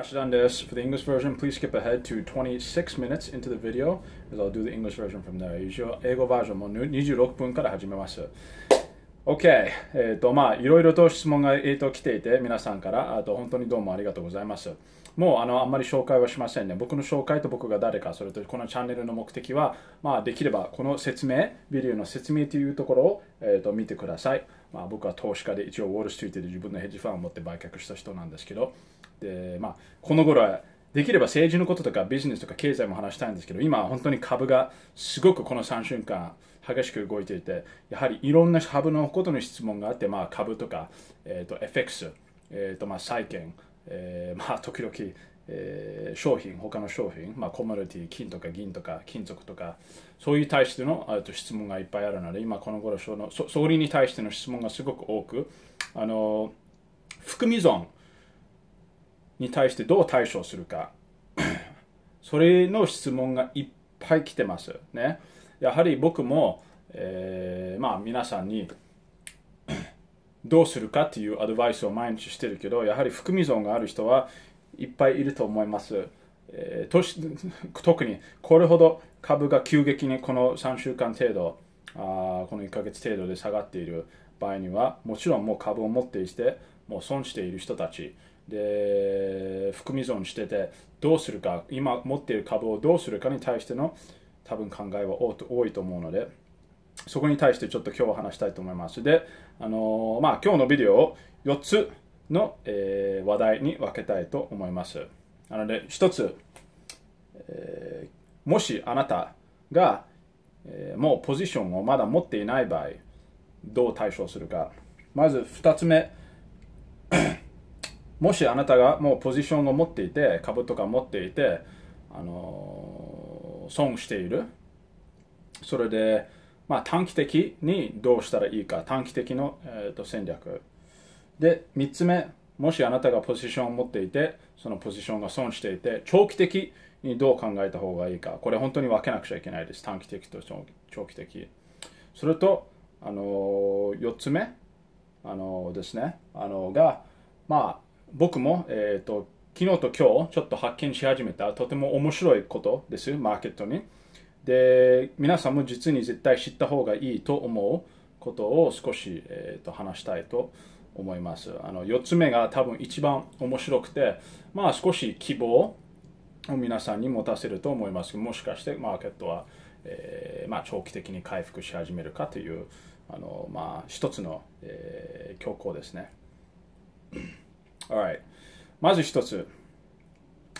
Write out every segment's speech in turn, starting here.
Ashidan t h s For the English version, please skip ahead to 26 minutes into the video, as I'll do the English version from there. 英語バージョンも26分から始めます。OK、えーとまあ、いろいろと質問が、えーと、来ていて、皆さんからあと本当にどうもありがとうございます。もうあのあんまり紹介はしませんね。僕の紹介と僕が誰か、それとこのチャンネルの目的は、まあ、できればこの説明、ビデオの説明というところを、えーと見てください。まあ、僕は投資家で一応ウォールストリートで自分のヘッジファンを持って売却した人なんですけど、で、まあ、この頃はできれば政治のこととかビジネスとか経済も話したいんですけど今本当に株がすごくこの3週間激しく動いていてやはりいろんな株のことの質問があって、まあ、株とか、えーと、と FX、えーとまあ、債券、えーまあ、時々、えー、商品他の商品、まあ、コモディティ金とか銀とか金属とかそういう対してのあと質問がいっぱいあるので今この頃そのそ総理に対しての質問がすごく多くあの含み損に対してどう対処するか それの質問がいっぱい来てますねやはり僕も、えー、まあ皆さんに どうするかっていうアドバイスを毎日してるけどやはり含み損がある人はいっぱいいると思います、えー、特にこれほど株が急激にこの3週間程度あこの1ヶ月程度で下がっている場合にはもちろんもう株を持っていてもう損している人たちで含み損しててどうするか今持っている株をどうするかに対しての多分考えは多いと思うのでそこに対してちょっと今日は話したいと思いますであのー、まあ今日のビデオを4つの、えー、話題に分けたいと思いますなので1つ、えー、もしあなたが、えー、もうポジションをまだ持っていない場合どう対処するかまず2つ目もしあなたがもうポジションを持っていて株とか持っていてあの損しているそれで、まあ、短期的にどうしたらいいか短期的の、えー、と戦略で3つ目もしあなたがポジションを持っていてそのポジションが損していて長期的にどう考えた方がいいかこれ本当に分けなくちゃいけないです短期的と長期的それと、あの4つ目、あのですね、あのが、まあ、僕も、えー、と、昨日と今日ちょっと発見し始めたとても面白いことです、マーケットに。で、皆さんも実に絶対知った方がいいと思うことを少し、えーと話したいと思います。あの4つ目が多分一番面白くて、まあ少し希望を皆さんに持たせると思いますもしかしてマーケットは、えー、まあ、長期的に回復し始めるかというあの、まあ、一つの、えー、強行ですね。Alright. まず一つ。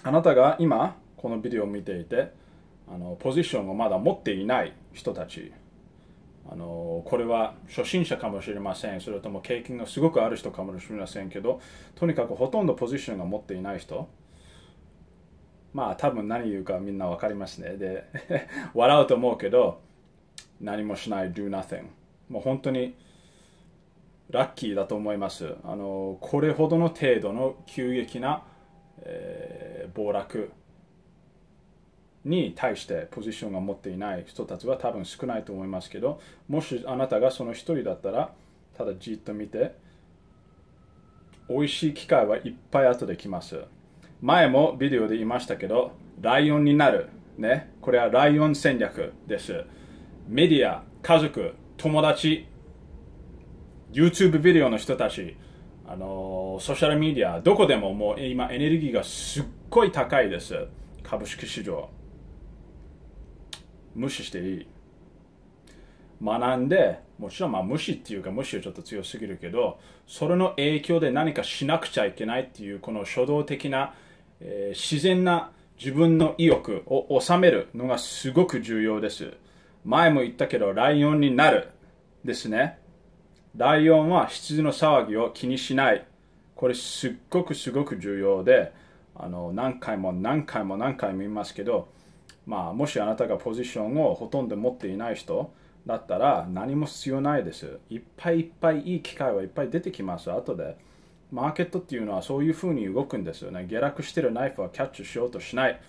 あなたが今、このビデオを見ていて、あのポジションをまだ持っていない人たち。あのこれは初心者かもしれませんそれとも経験がすごくある人かもしれませんけどとにかくほとんどポジションが持っていない人まあ多分何言うかみんな分かりますねで笑うと思うけど何もしない do nothing もう本当にラッキーだと思います。あのこれほどの程度の急激な、えー、暴落に対してポジションが持っていない人たちは多分少ないと思いますけどもしあなたがその一人だったらただじっと見て美味しい機会はいっぱい後で来ます前もビデオで言いましたけどライオンになるねこれはライオン戦略ですメディア家族友達 YouTube ビデオの人たち、あのソーシャルメディア、どこでももう今エネルギーがすっごい高いです。株式市場。無視していい。学んで、もちろんまあ無視っていうか無視はちょっと強すぎるけど、それの影響で何かしなくちゃいけないっていう、この初動的な、えー、自然な自分の意欲を収めるのがすごく重要です。前も言ったけど、ライオンになるですね。ライオンは羊の騒ぎを気にしない。これすっごくすごく重要で、あの何回も何回も何回も言いますけど、まあ、もしあなたがポジションをほとんど持っていない人だったら何も必要ないです。いっぱいいっぱいいい機会はいっぱい出てきます、後で。マーケットっていうのはそういうふうに動くんですよね。下落してるナイフはキャッチしようとしない。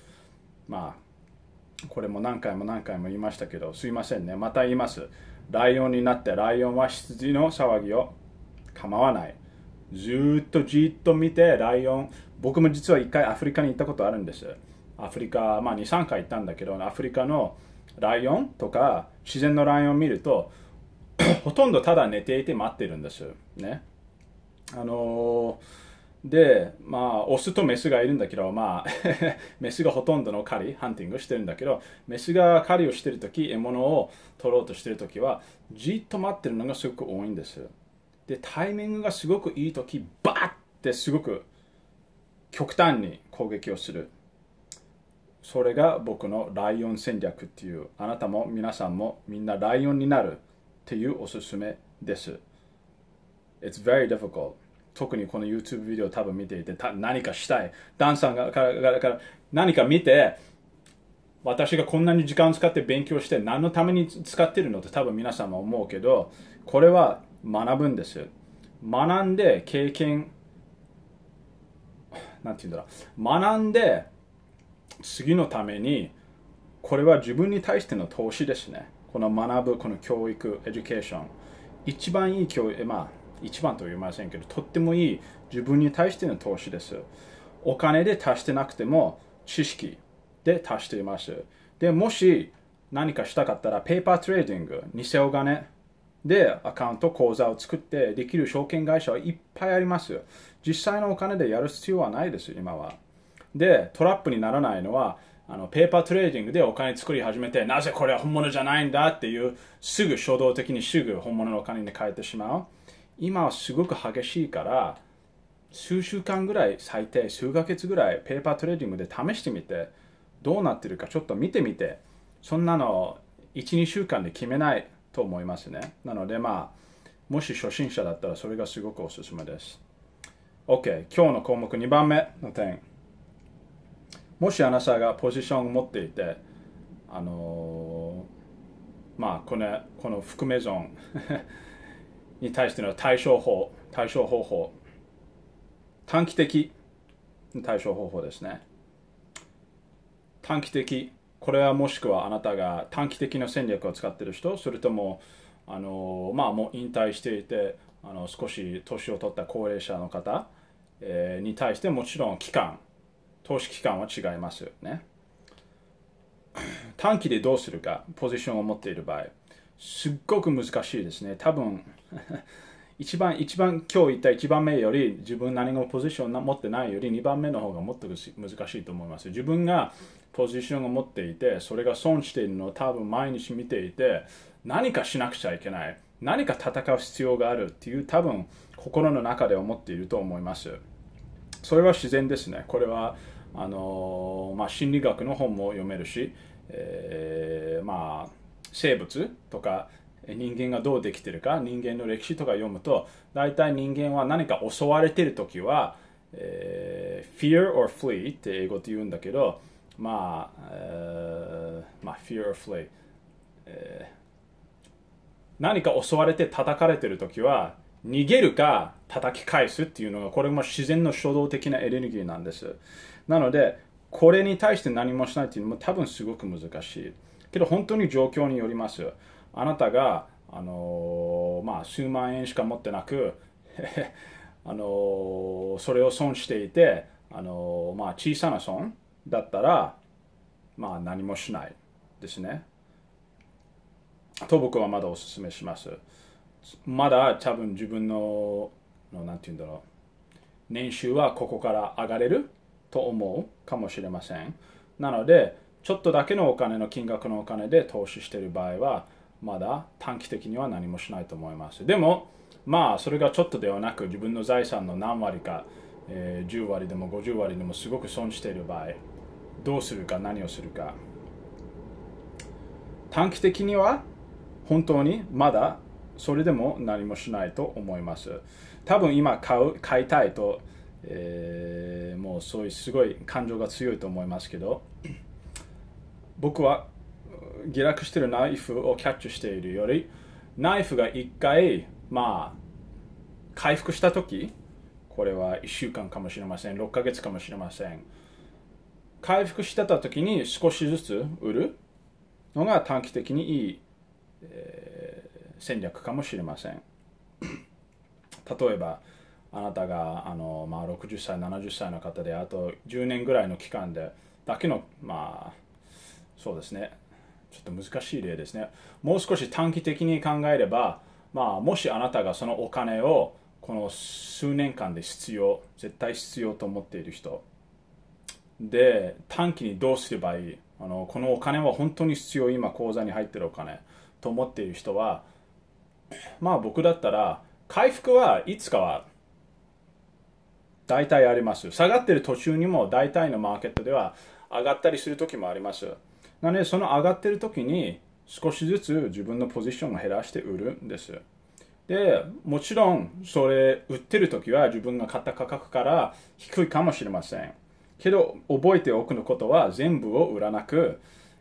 まあ、これも何回も何回も言いましたけど、すいませんね。また言います。ライオンになってライオンは羊の騒ぎを構わないずっとじっと見てライオン僕も実は1回アフリカに行ったことあるんですアフリカ、まあ、23回行ったんだけどアフリカのライオンとか自然のライオンを見ると ほとんどただ寝ていて待ってるんですねあのーで、まあ、オスとメスがいるんだけど、まあ、メスがほとんどの狩り、ハンティングしてるんだけど、メスが狩りをしてるとき、獲物を取ろうとしてるときは、じっと待ってるのがすごく多いんです。で、タイミングがすごくいいとき、バッってすごく極端に攻撃をする。それが僕のライオン戦略っていう、あなたも皆さんもみんなライオンになるっていうおすすめです。It's very difficult. 特にこの YouTube ビデオ多分見ていて、何かしたい。ダンさんがからから何か見て、私がこんなに時間を使って勉強して何のために使ってるのって多分皆さんも思うけど、これは学ぶんです。学んで経験、なんて言うんだろう。学んで次のために、これは自分に対しての投資ですね。この学ぶ、この教育、エデュケーション。一番いい教育、まあ、一番とは言いませんけど、とってもいい自分に対しての投資です。お金で足してなくても、知識で足しています。で、もし何かしたかったら、ペーパートレーディング、偽お金でアカウント、口座を作ってできる証券会社はいっぱいあります。実際のお金でやる必要はないです、今は。で、トラップにならないのは、あのペーパートレーディングでお金作り始めてなぜこれは本物じゃないんだっていうすぐ衝動的にすぐ本物のお金に変えてしまう今はすごく激しいから数週間ぐらい最低数ヶ月ぐらいペーパートレーディングで試してみてどうなってるかちょっと見てみてそんなの12週間で決めないと思いますねなのでまあもし初心者だったらそれがすごくおすすめです OK 今日の項目2番目の点もしあなたがポジションを持っていてあのー、まあこれこの含め損に対しての対処法、対処方法、短期的対処方法ですね。短期的、これはもしくはあなたが短期的な戦略を使っている人、それとも、あのまあ、もう引退していてあの少し年を取った高齢者の方、えー、に対してもちろん期間投資期間は違いますよね短期でどうするかポジションを持っている場合すっごく難しいですね。多分一番、一番、今日言った1番目より自分何もポジション持ってないより2番目の方がもっと難しいと思います。自分がポジションを持っていて、それが損しているのを多分毎日見ていて、何かしなくちゃいけない。何か戦う必要があるっていう多分心の中で思っていると思います。それは自然ですね。これはあのまあ、心理学の本も読めるし、えー、まあ生物とか人間がどうできてるか人間の歴史とか読むと大体人間は何か襲われてる時は、えー、fear or flee って英語で言うんだけどまあ、えー、まあ fear or flee、えー、何か襲われて叩かれてる時は逃げるか叩き返すっていうのがこれも自然の初動的なエネルギーなんですなのでこれに対して何もしないっていうのも多分すごく難しいけど本当に状況によります。あなたが、あのー、まあ、数万円しか持ってなく、あのー、それを損していて、あのー、まあ、小さな損だったら、まあ、何もしないですね。と僕はまだお勧めします。まだ多分自分の、なんて言うんだろう、年収はここから上がれると思うかもしれません。なので、ちょっとだけのお金の金額のお金で投資している場合は、まだ短期的には何もしないと思います。でも、まあ、それがちょっとではなく、自分の財産の何割か、えー、10割でも50割でもすごく損している場合、どうするか、何をするか。短期的には、本当にまだそれでも何もしないと思います。多分今買う、買いたいと、えー、もうそういうすごい感情が強いと思いますけど、僕は下落しているナイフをキャッチしているよりナイフが1回まあ回復した時これは1週間かもしれません6ヶ月かもしれません回復してた時に少しずつ売るのが短期的にいい、えー、戦略かもしれません例えばあなたがあの、まあ、60歳70歳の方であと10年ぐらいの期間でだけの、まあ、そうですねちょっと難しい例ですねもう少し短期的に考えれば、まあ、もしあなたがそのお金をこの数年間で必要絶対必要と思っている人で短期にどうすればいいあのこのお金は本当に必要今口座に入ってるお金と思っている人はまあ僕だったら回復はいつかは大体あります下がってる途中にも大体のマーケットでは上がったりする時もありますなのでその上がってる時に少しずつ自分のポジションを減らして売るんですでもちろんそれ売ってる時は自分が買った価格から低いかもしれませんけど覚えておくのことは全部を売らなく、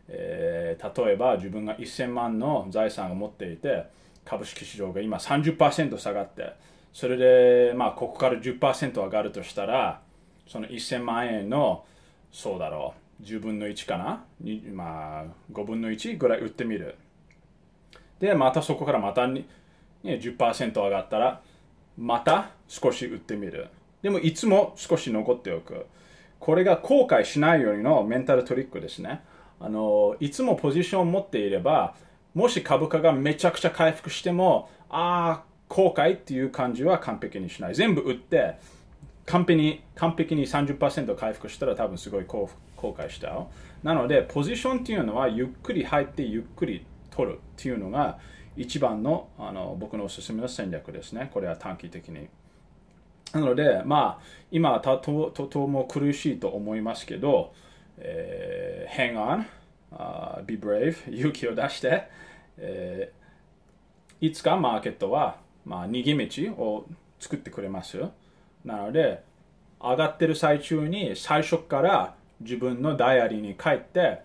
えー、例えば自分が1000万の財産を持っていて株式市場が今30%下がってそれで、まあ、ここから10%上がるとしたらその1000万円のそうだろう10分の1かな、まあ、5分の1ぐらい売ってみる。で、またそこからまたに、ね、10%上がったら、また少し売ってみる。でもいつも少し残っておく。これが後悔しないようにのメンタルトリックですね。あの、いつもポジションを持っていれば、もし株価がめちゃくちゃ回復しても、ああ、後悔っていう感じは完璧にしない。全部売って、完璧に完璧に30%回復したら多分すごい幸福公開した。なので、ポジションっていうのは、ゆっくり入って、ゆっくり取るっていうのが、一番のあの僕のおすすめの戦略ですね。これは短期的に。なので、まあ、今はととても苦しいと思いますけど、えー、hang on,、uh, be brave, 勇気を出して、えー、いつかマーケットは、まあ、逃げ道を作ってくれます。なので、上がってる最中に最初から自分のダイアリーに書いて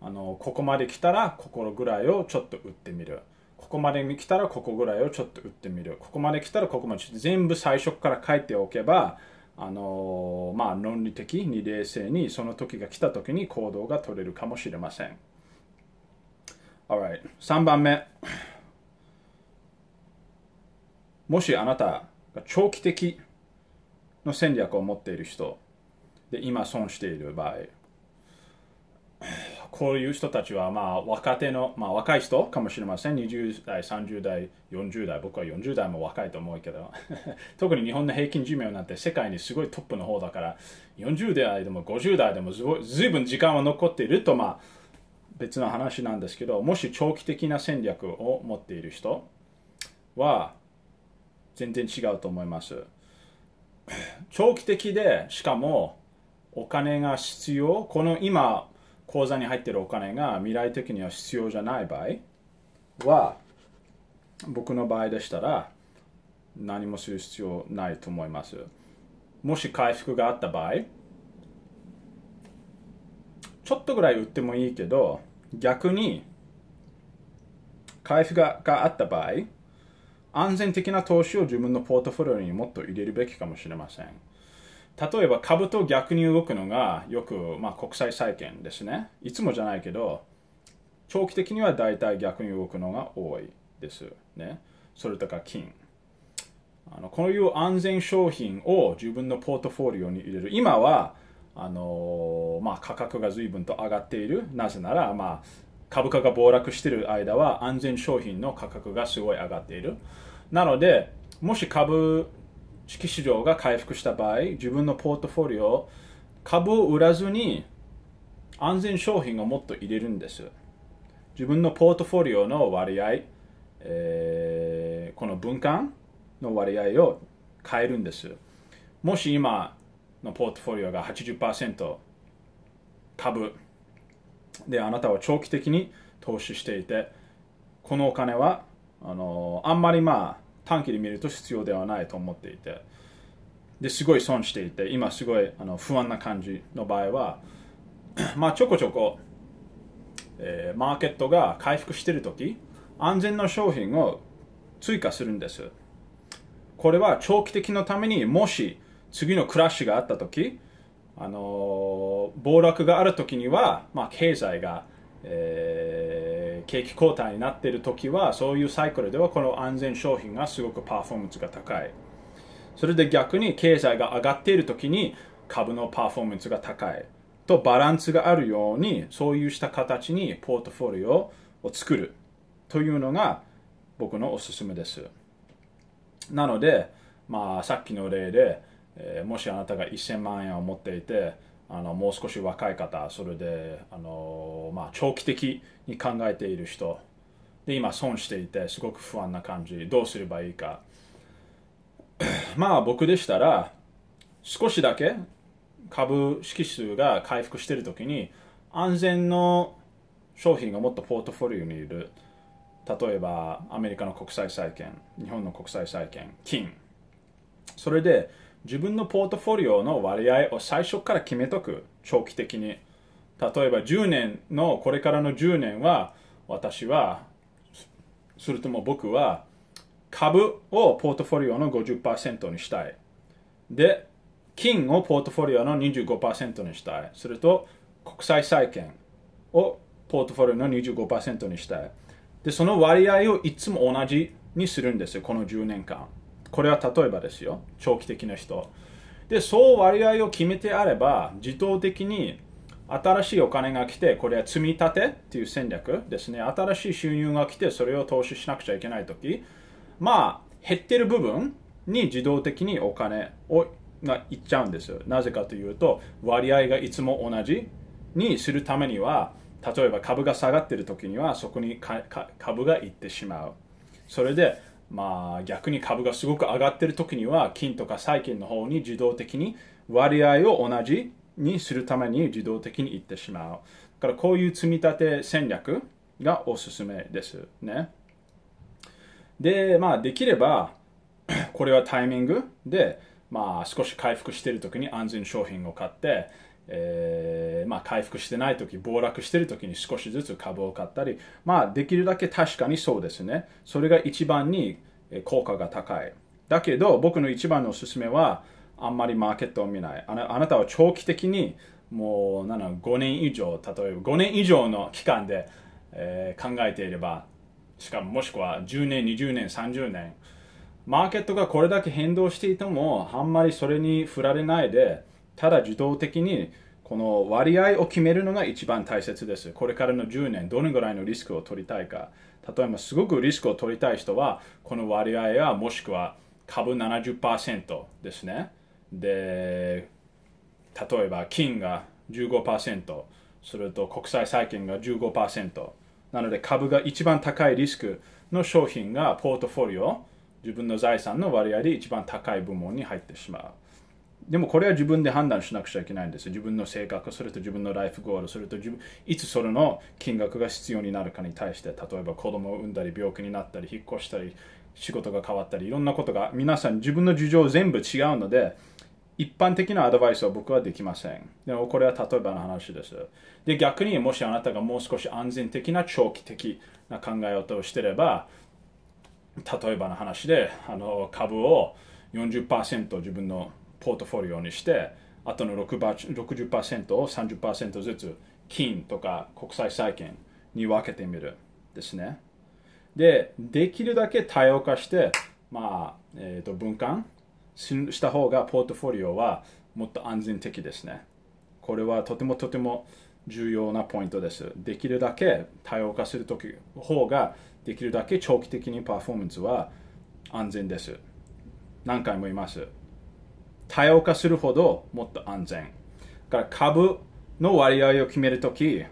あのここまで来たらここぐらいをちょっと打ってみるここまで来たらここぐらいをちょっと打ってみるここまで来たらここまで全部最初から書いておけばあのまあ論理的に冷静にその時が来た時に行動が取れるかもしれません Alright 3番目もしあなたが長期的の戦略を持っている人で今損している場合こういう人たちは、まあ、若手の、まあ、若い人かもしれません。20代、30代、40代、僕は40代も若いと思うけど、特に日本の平均寿命なんて世界にすごいトップの方だから、40代でも50代でもずいぶん時間は残っていると、まあ、別の話なんですけど、もし長期的な戦略を持っている人は、全然違うと思います。長期的で、しかも、お金が必要、この今、口座に入ってるお金が未来的には必要じゃない場合は、僕の場合でしたら、何もする必要ないと思います。もし回復があった場合、ちょっとぐらい売ってもいいけど、逆に、回復ががあった場合、安全的な投資を自分のポートフォリオにもっと入れるべきかもしれません。例えば株と逆に動くのがよく、まあ、国際債券ですねいつもじゃないけど長期的には大体逆に動くのが多いですねそれとか金あのこういう安全商品を自分のポートフォリオに入れる今はあのまあ、価格が随分と上がっているなぜなら、まあ、株価が暴落している間は安全商品の価格がすごい上がっているなのでもし株式市場が回復した場合、自分のポートフォリオ、株を売らずに安全商品をもっと入れるんです。自分のポートフォリオの割合、えー、この分間の割合を変えるんです。もし今のポートフォリオが80%株であなたは長期的に投資していて、このお金はあのあんまりまあ短期で見ると必要ではないと思っていてですごい損していて今すごいあの不安な感じの場合は まあちょこちょこ、えー、マーケットが回復している時安全な商品を追加するんですこれは長期的のためにもし次のクラッシュがあった時あの暴落がある時には、まあ、経済がえー、景気後退になっている時はそういうサイクルではこの安全商品がすごくパフォーマンスが高いそれで逆に経済が上がっている時に株のパフォーマンスが高いとバランスがあるようにそういうした形にポートフォリオを作るというのが僕のおすすめですなので、まあ、さっきの例で、えー、もしあなたが1000万円を持っていてあのもう少し若い方それであの、まあ、長期的に考えている人で今損していてすごく不安な感じどうすればいいか まあ僕でしたら少しだけ株式数が回復している時に安全の商品がもっとポートフォリオにいる例えばアメリカの国際債券日本の国際債券金それで自分のポートフォリオの割合を最初から決めとく長期的に例えば10年のこれからの10年は私はそれとも僕は株をポートフォリオの50%にしたいで金をポートフォリオの25%にしたいすると国際債券をポートフォリオの25%にしたいでその割合をいつも同じにするんですよこの10年間これは例えばですよ長期的な人でそう割合を決めてあれば自動的に新しいお金が来てこれは積み立てっていう戦略ですね新しい収入が来てそれを投資しなくちゃいけない時まあ減ってる部分に自動的にお金をがいっちゃうんですよなぜかというと割合がいつも同じにするためには例えば株が下がってる時にはそこに株がいってしまうそれでまあ、逆に株がすごく上がってる時には金とか債券の方に自動的に割合を同じにするために自動的にいってしまう。だからこういう積み立て戦略がおすすめですね。で、まあできれば これはタイミングで、まあ、少し回復している時に安全商品を買ってえー、まあ、回復してない時暴落してる時に少しずつ株を買ったり、まあ、できるだけ確かにそうですねそれが一番に効果が高いだけど僕の一番のおすすめはあんまりマーケットを見ないあなたは長期的にもうな5年以上例えば5年以上の期間で、えー、考えていればしかももしくは10年20年30年マーケットがこれだけ変動していてもあんまりそれに振られないでただ自動的にこの割合を決めるのが一番大切です。これからの10年、どのぐらいのリスクを取りたいか。例えば、すごくリスクを取りたい人は、この割合はもしくは株70%ですね。で、例えば、金が15%、すると国債債券が15%。なので、株が一番高いリスクの商品がポートフォリオ、自分の財産の割合で一番高い部門に入ってしまう。でもこれは自分で判断しなくちゃいけないんです。自分の性格、それと自分のライフゴール、それと自分いつそれの金額が必要になるかに対して、例えば子供を産んだり、病気になったり、引っ越したり、仕事が変わったり、いろんなことが、皆さん自分の事情全部違うので、一般的なアドバイスは僕はできません。でもこれは例えばの話です。で、逆にもしあなたがもう少し安全的な長期的な考えをしてれば、例えばの話で、あの株を40%自分のポートフォリオにしてあとの60%を30%ずつ金とか国際債券に分けてみるですねでできるだけ多様化してまあ、えー、と分間した方がポートフォリオはもっと安全的ですねこれはとてもとても重要なポイントです。できるだけ多様化する時の方ができるだけ長期的にパフォーマンスは安全です。何回も言います。多様化するほどもっと安全。から株の割合を決めるとき、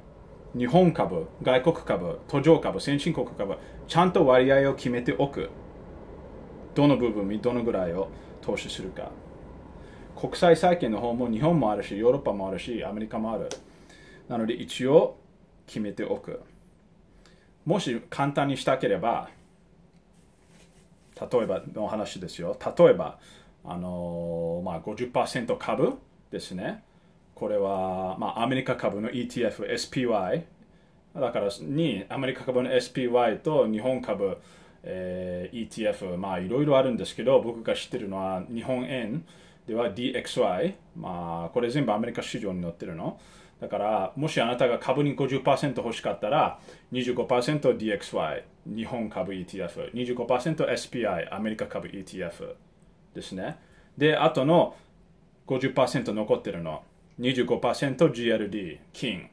日本株、外国株、途上株、先進国株、ちゃんと割合を決めておく。どの部分にどのぐらいを投資するか。国際債券の方も日本もあるし、ヨーロッパもあるし、アメリカもある。なので一応決めておく。もし簡単にしたければ、例えばの話ですよ。例えば、あのまあ、50%株ですね。これは、まあ、アメリカ株の ETF、SPY。だからに、アメリカ株の SPY と日本株、えー、ETF、まあ、いろいろあるんですけど、僕が知ってるのは日本円では DXY。まあ、これ全部アメリカ市場に載ってるの。だから、もしあなたが株に50%欲しかったら、25%DXY、日本株 ETF、25%SPI、アメリカ株 ETF。ですね。で、あとの50%残ってるの。25%GLD、金。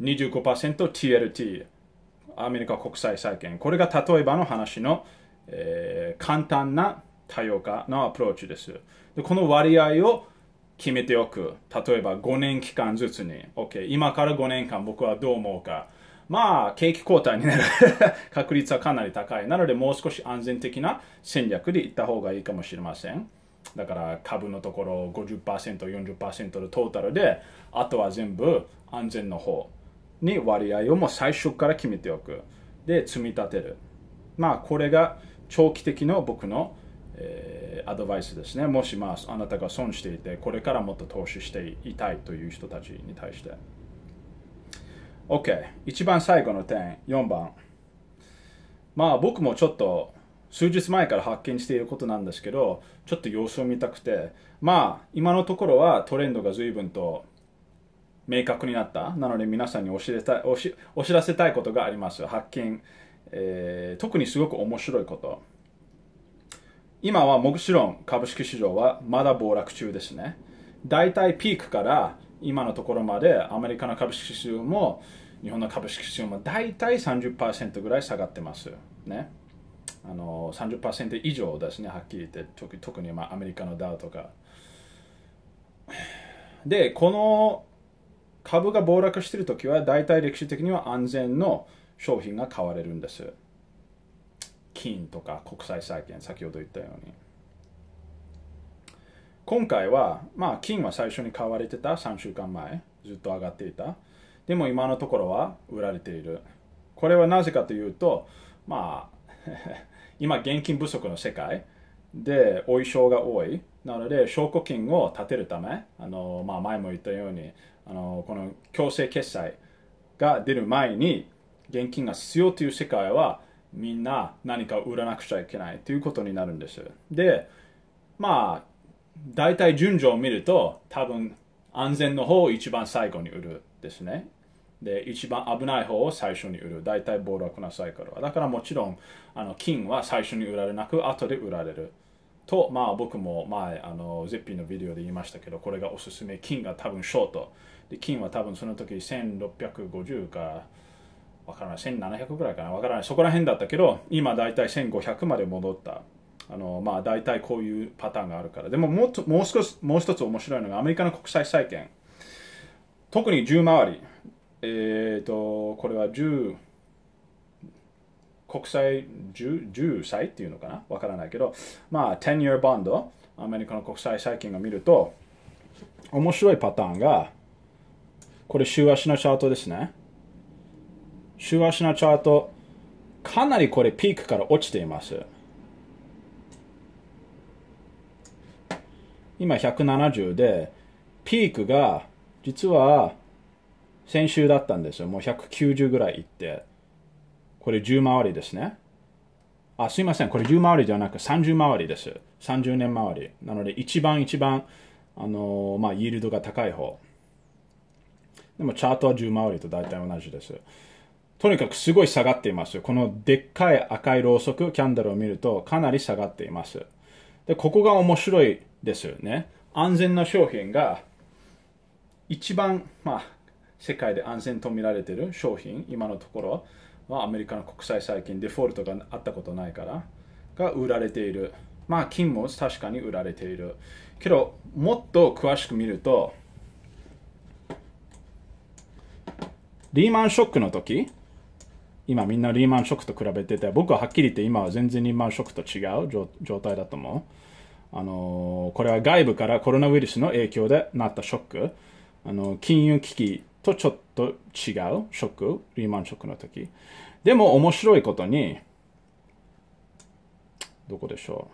25%TLT、アメリカ国際債券。これが例えばの話の、えー、簡単な多様化のアプローチです。でこの割合を決めておく。例えば5年期間ずつに。OK。今から5年間僕はどう思うか。まあ、景気後退になる 確率はかなり高い。なので、もう少し安全的な戦略でいった方がいいかもしれません。だから株のところ50%、40%のトータルで、あとは全部安全の方に割合をもう最初から決めておく。で、積み立てる。まあ、これが長期的の僕の、えー、アドバイスですね。もしまあ、あなたが損していて、これからもっと投資していたいという人たちに対して。OK。一番最後の点、4番。まあ僕もちょっと数日前から発見していることなんですけど、ちょっと様子を見たくて、まあ今のところはトレンドが随分と明確になった。なので皆さんにお知らせおしお知らせたいことがあります。発見、えー、特にすごく面白いこと。今はもちろん株式市場はまだ暴落中ですね。だいたいピークから今のところまでアメリカの株式市場も日本の株式市場も大体30%ぐらい下がってます。ね、あの30%以上ですね、はっきり言って、特特にまあアメリカのダウとか。で、この株が暴落しているときは、大体歴史的には安全の商品が買われるんです。金とか国際債券、先ほど言ったように。今回は、まあ、金は最初に買われてた3週間前、ずっと上がっていた。でも今のところは売られている。これはなぜかというと、まあ、今現金不足の世界で、お衣装が多い。なので、証拠金を立てるため、あのまあ、前も言ったようにあの、この強制決済が出る前に、現金が必要という世界は、みんな何か売らなくちゃいけないということになるんです。で、まあ、大体順序を見ると多分安全の方を一番最後に売るですね。で一番危ない方を最初に売る。大体暴落なサイクルは。だからもちろんあの金は最初に売られなく後で売られる。と、まあ、僕も前あのゼッピーのビデオで言いましたけどこれがおすすめ金が多分ショートで金は多分その時1650かわからない1700ぐらいかなわからないそこら辺だったけど今だいたい1500まで戻ったあのまあ、大体こういうパターンがあるからでももうもう少しもう一つ面白いのがアメリカの国債債券特に10回り、えーと、これは10国債 10, 10歳っていうのかなわからないけど、まあ、10 year バンドアメリカの国債債券を見ると面白いパターンがこれ週足のチャートですね週足のチャートかなりこれピークから落ちています今170で、ピークが、実は、先週だったんですよ。もう190ぐらいいって。これ10回りですね。あ、すいません。これ10回りではなく30回りです。30年回り。なので、一番一番、あのー、まあ、イールドが高い方。でも、チャートは10回りと大体同じです。とにかくすごい下がっています。このでっかい赤いろうそく、キャンドルを見ると、かなり下がっています。で、ここが面白いですよね。安全な商品が一番、まあ、世界で安全と見られている商品、今のところはアメリカの国際債券デフォルトがあったことないからが売られている。まあ、金も確かに売られている。けど、もっと詳しく見ると、リーマンショックの時今みんなリーマンショックと比べてて僕ははっきり言って今は全然リーマンショックと違う状態だと思うあのこれは外部からコロナウイルスの影響でなったショック、あの金融危機とちょっと違うショック、リーマンショックの時。でも面白いことに、どこでしょ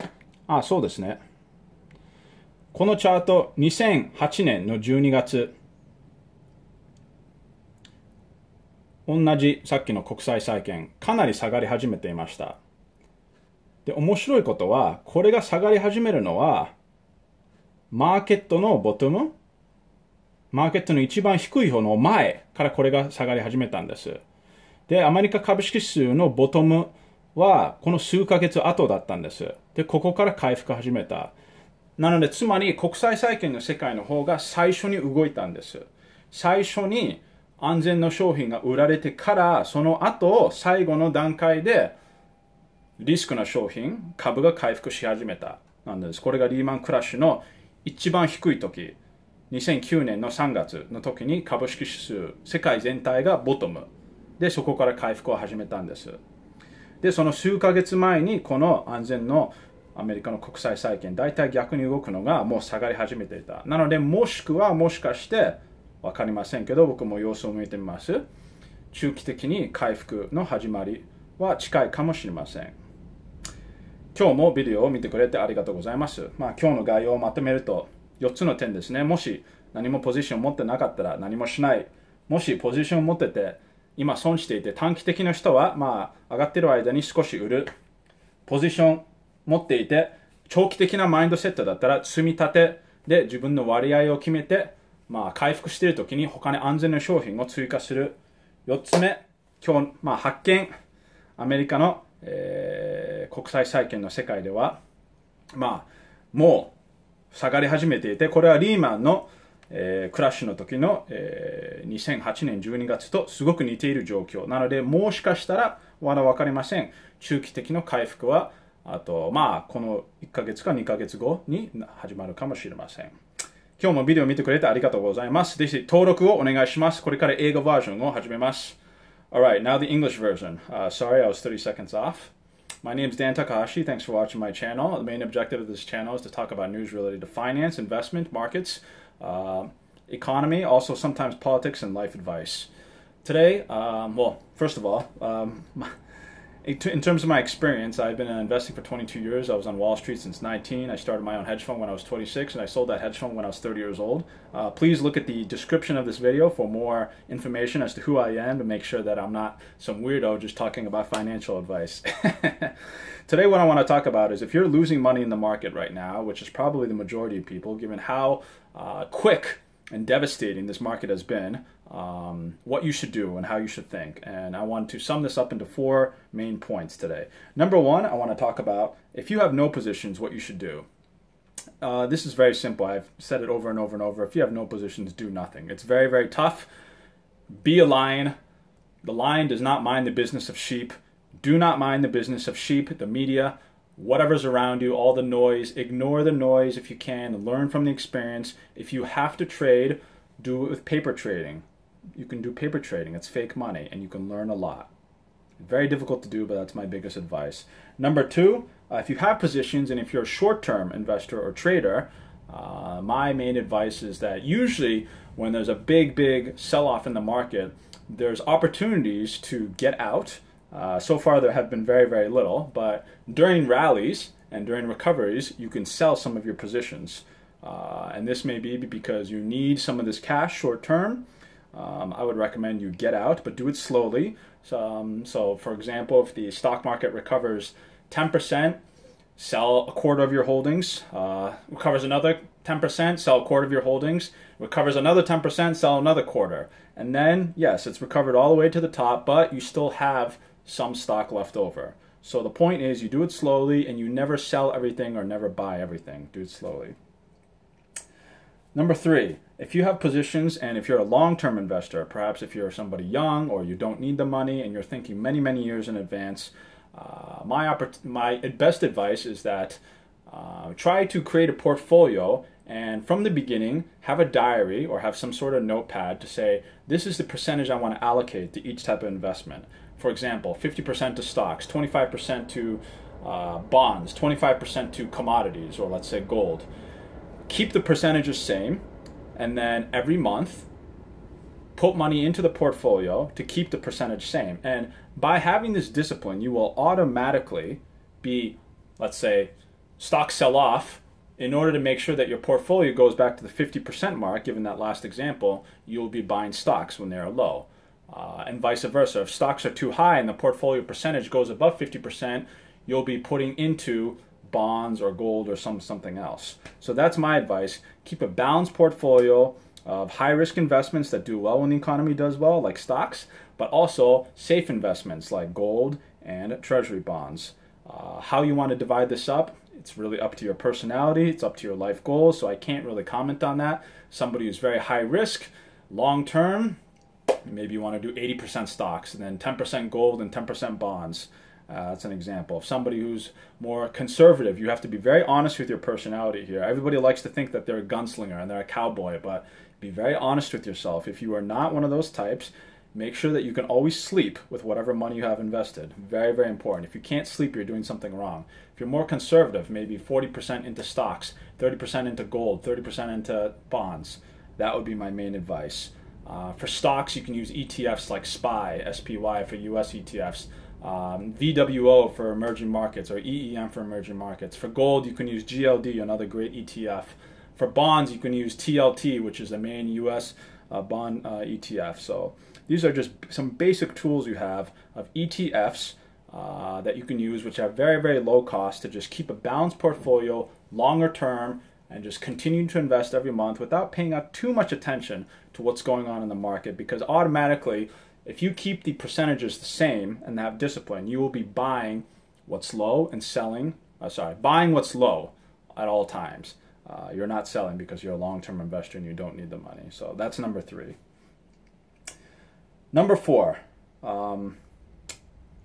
うあ、そうですね。このチャート、2008年の12月、同じさっきの国際債券、かなり下がり始めていました。で、面白いことは、これが下がり始めるのは、マーケットのボトム、マーケットの一番低い方の前からこれが下がり始めたんです。で、アメリカ株式指数のボトムは、この数ヶ月後だったんです。で、ここから回復始めた。なので、つまり国際債券の世界の方が最初に動いたんです。最初に安全の商品が売られてからその後最後の段階でリスクな商品株が回復し始めたなんですこれがリーマンクラッシュの一番低い時2009年の3月の時に株式指数世界全体がボトムでそこから回復を始めたんですでその数ヶ月前にこの安全のアメリカの国債債券大体逆に動くのがもう下がり始めていたなのでもしくはもしかして分かりませんけど僕も様子を見てみます中期的に回復の始まりは近いかもしれません今日もビデオを見てくれてありがとうございます、まあ、今日の概要をまとめると4つの点ですねもし何もポジションを持ってなかったら何もしないもしポジションを持ってて今損していて短期的な人はまあ上がってる間に少し売るポジション持っていて長期的なマインドセットだったら積み立てで自分の割合を決めてまあ、回復している時に他に安全な商品を追加する。4つ目、今日、まあ、発見。アメリカの、えー、国際債券の世界では、まあ、もう下がり始めていて、これはリーマンの、えー、クラッシュの時の、えー、2008年12月とすごく似ている状況。なので、もしかしたら、まだ分かりません。中期的な回復は、あと、まあ、この1ヶ月か2ヶ月後に始まるかもしれません。今日もビデオ見てくれてありがとうございます。ぜひ登録をお願いします。これから英語バージョンを始めます。Alright, now the English version. Uh, sorry, I was 30 seconds off. My name is Dan Takahashi. Thanks for watching my channel. The main objective of this channel is to talk about news related to finance, investment, markets, uh, economy, also sometimes politics and life advice. Today, um, well, first of all, um, in terms of my experience, I've been investing for 22 years. I was on Wall Street since 19. I started my own hedge fund when I was 26, and I sold that hedge fund when I was 30 years old. Uh, please look at the description of this video for more information as to who I am to make sure that I'm not some weirdo just talking about financial advice. Today, what I want to talk about is if you're losing money in the market right now, which is probably the majority of people, given how uh, quick and devastating this market has been, um, what you should do and how you should think. And I want to sum this up into four main points today. Number one, I want to talk about if you have no positions, what you should do. Uh, this is very simple. I've said it over and over and over. If you have no positions, do nothing. It's very, very tough. Be a lion. The lion does not mind the business of sheep. Do not mind the business of sheep, the media, whatever's around you, all the noise. Ignore the noise if you can. Learn from the experience. If you have to trade, do it with paper trading you can do paper trading. It's fake money, and you can learn a lot. Very difficult to do, but that's my biggest advice. Number two, uh, if you have positions and if you're a short-term investor or trader, uh, my main advice is that usually when there's a big, big sell-off in the market, there's opportunities to get out. Uh, so far, there have been very, very little, but during rallies and during recoveries, you can sell some of your positions. Uh, and this may be because you need some of this cash short term, um, I would recommend you get out, but do it slowly. So, um, so for example, if the stock market recovers 10%, sell a quarter of your holdings, uh, recovers another 10%, sell a quarter of your holdings, recovers another 10%, sell another quarter. And then, yes, it's recovered all the way to the top, but you still have some stock left over. So the point is you do it slowly and you never sell everything or never buy everything. Do it slowly. Number three, if you have positions and if you're a long-term investor, perhaps if you're somebody young or you don't need the money and you're thinking many, many years in advance, uh, my, my best advice is that uh, try to create a portfolio and from the beginning have a diary or have some sort of notepad to say this is the percentage I want to allocate to each type of investment. For example, 50% to stocks, 25% to uh, bonds, 25% to commodities or let's say gold keep the percentages same, and then every month put money into the portfolio to keep the percentage same. And by having this discipline, you will automatically be, let's say, stocks sell off in order to make sure that your portfolio goes back to the 50% mark, given that last example, you'll be buying stocks when they're low. Uh, and vice versa. If stocks are too high and the portfolio percentage goes above 50%, you'll be putting into bonds or gold or some something else. So that's my advice. Keep a balanced portfolio of high risk investments that do well when the economy does well, like stocks, but also safe investments like gold and treasury bonds. Uh, how you want to divide this up, it's really up to your personality, it's up to your life goals, so I can't really comment on that. Somebody who's very high risk, long term, maybe you want to do 80% stocks and then 10% gold and 10% bonds. Uh, that's an example of somebody who's more conservative. You have to be very honest with your personality here. Everybody likes to think that they're a gunslinger and they're a cowboy, but be very honest with yourself. If you are not one of those types, make sure that you can always sleep with whatever money you have invested. Very, very important. If you can't sleep, you're doing something wrong. If you're more conservative, maybe 40% into stocks, 30% into gold, 30% into bonds, that would be my main advice. Uh, for stocks, you can use ETFs like SPY, SPY for US ETFs um, VWO for emerging markets or EEM for emerging markets. For gold, you can use GLD, another great ETF. For bonds, you can use TLT, which is the main US uh, bond uh, ETF. So these are just some basic tools you have of ETFs uh, that you can use, which have very, very low cost to just keep a balanced portfolio longer term and just continue to invest every month without paying out too much attention to what's going on in the market because automatically if you keep the percentages the same and have discipline, you will be buying what's low and selling, uh, sorry, buying what's low at all times. Uh, you're not selling because you're a long term investor and you don't need the money. So that's number three. Number four, um,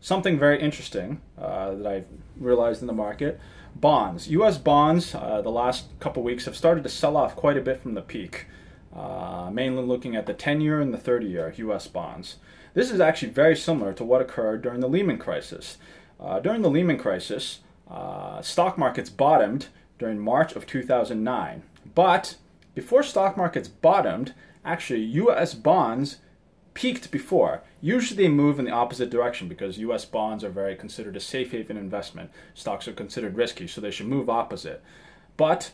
something very interesting uh, that I've realized in the market bonds. US bonds, uh, the last couple weeks, have started to sell off quite a bit from the peak. Uh, mainly looking at the 10 year and the 30 year US bonds. This is actually very similar to what occurred during the Lehman crisis. Uh, during the Lehman crisis, uh, stock markets bottomed during March of 2009. But before stock markets bottomed, actually, US bonds peaked before. Usually they move in the opposite direction because US bonds are very considered a safe haven investment. Stocks are considered risky, so they should move opposite. But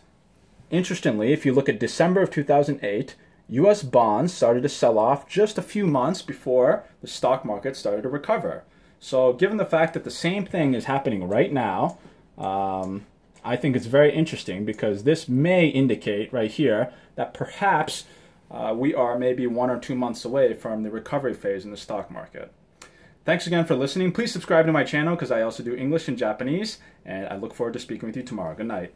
Interestingly, if you look at December of 2008, US bonds started to sell off just a few months before the stock market started to recover. So, given the fact that the same thing is happening right now, um, I think it's very interesting because this may indicate right here that perhaps uh, we are maybe one or two months away from the recovery phase in the stock market. Thanks again for listening. Please subscribe to my channel because I also do English and Japanese, and I look forward to speaking with you tomorrow. Good night.